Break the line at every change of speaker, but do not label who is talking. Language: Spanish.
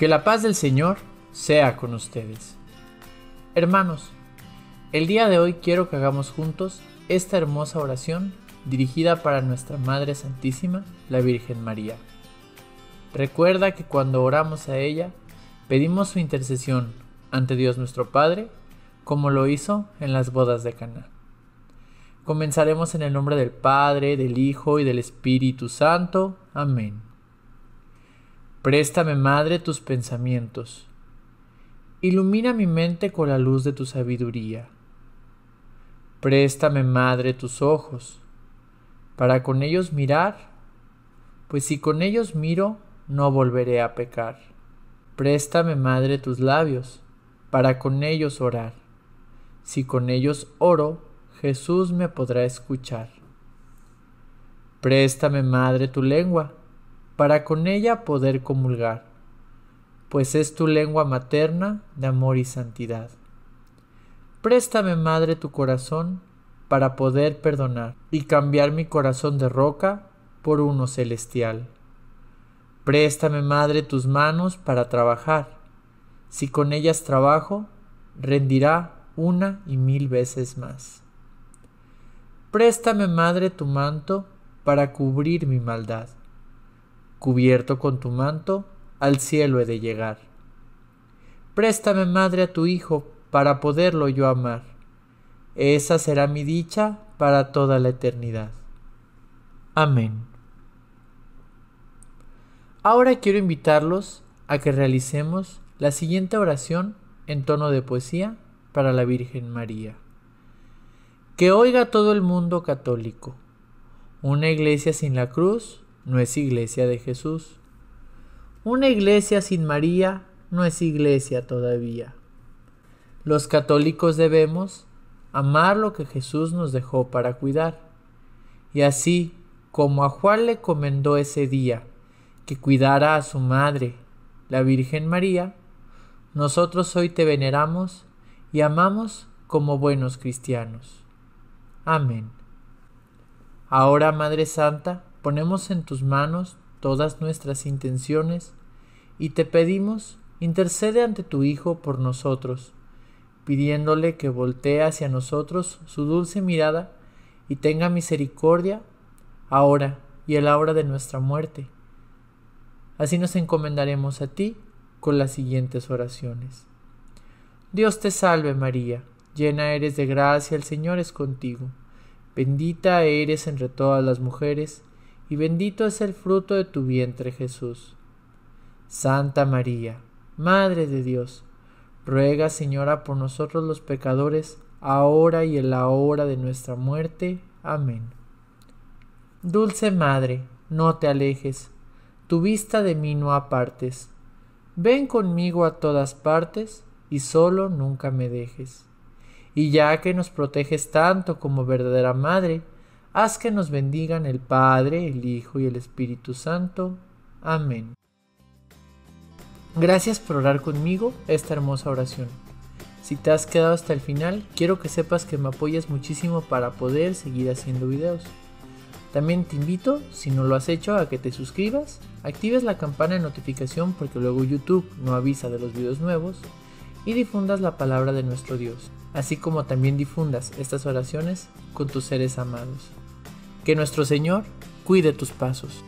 Que la paz del Señor sea con ustedes. Hermanos, el día de hoy quiero que hagamos juntos esta hermosa oración dirigida para nuestra Madre Santísima, la Virgen María. Recuerda que cuando oramos a ella, pedimos su intercesión ante Dios nuestro Padre, como lo hizo en las bodas de Caná. Comenzaremos en el nombre del Padre, del Hijo y del Espíritu Santo. Amén. Préstame, Madre, tus pensamientos. Ilumina mi mente con la luz de tu sabiduría. Préstame, Madre, tus ojos, para con ellos mirar, pues si con ellos miro, no volveré a pecar. Préstame, Madre, tus labios, para con ellos orar. Si con ellos oro, Jesús me podrá escuchar. Préstame, Madre, tu lengua, para con ella poder comulgar, pues es tu lengua materna de amor y santidad. Préstame, Madre, tu corazón para poder perdonar y cambiar mi corazón de roca por uno celestial. Préstame, Madre, tus manos para trabajar. Si con ellas trabajo, rendirá una y mil veces más. Préstame, Madre, tu manto para cubrir mi maldad cubierto con tu manto, al cielo he de llegar. Préstame, madre, a tu hijo, para poderlo yo amar. Esa será mi dicha para toda la eternidad. Amén. Ahora quiero invitarlos a que realicemos la siguiente oración en tono de poesía para la Virgen María. Que oiga todo el mundo católico. Una iglesia sin la cruz no es iglesia de Jesús. Una iglesia sin María no es iglesia todavía. Los católicos debemos amar lo que Jesús nos dejó para cuidar. Y así como a Juan le comendó ese día que cuidara a su madre, la Virgen María, nosotros hoy te veneramos y amamos como buenos cristianos. Amén. Ahora, Madre Santa, ponemos en tus manos todas nuestras intenciones y te pedimos, intercede ante tu Hijo por nosotros, pidiéndole que voltee hacia nosotros su dulce mirada y tenga misericordia ahora y en la hora de nuestra muerte. Así nos encomendaremos a ti con las siguientes oraciones. Dios te salve María, llena eres de gracia, el Señor es contigo, bendita eres entre todas las mujeres, y bendito es el fruto de tu vientre Jesús. Santa María, Madre de Dios, ruega Señora por nosotros los pecadores, ahora y en la hora de nuestra muerte. Amén. Dulce Madre, no te alejes, tu vista de mí no apartes. Ven conmigo a todas partes y solo nunca me dejes. Y ya que nos proteges tanto como verdadera Madre, Haz que nos bendigan el Padre, el Hijo y el Espíritu Santo. Amén. Gracias por orar conmigo esta hermosa oración. Si te has quedado hasta el final, quiero que sepas que me apoyas muchísimo para poder seguir haciendo videos. También te invito, si no lo has hecho, a que te suscribas, actives la campana de notificación porque luego YouTube no avisa de los videos nuevos y difundas la palabra de nuestro Dios, así como también difundas estas oraciones con tus seres amados. Que nuestro Señor cuide tus pasos.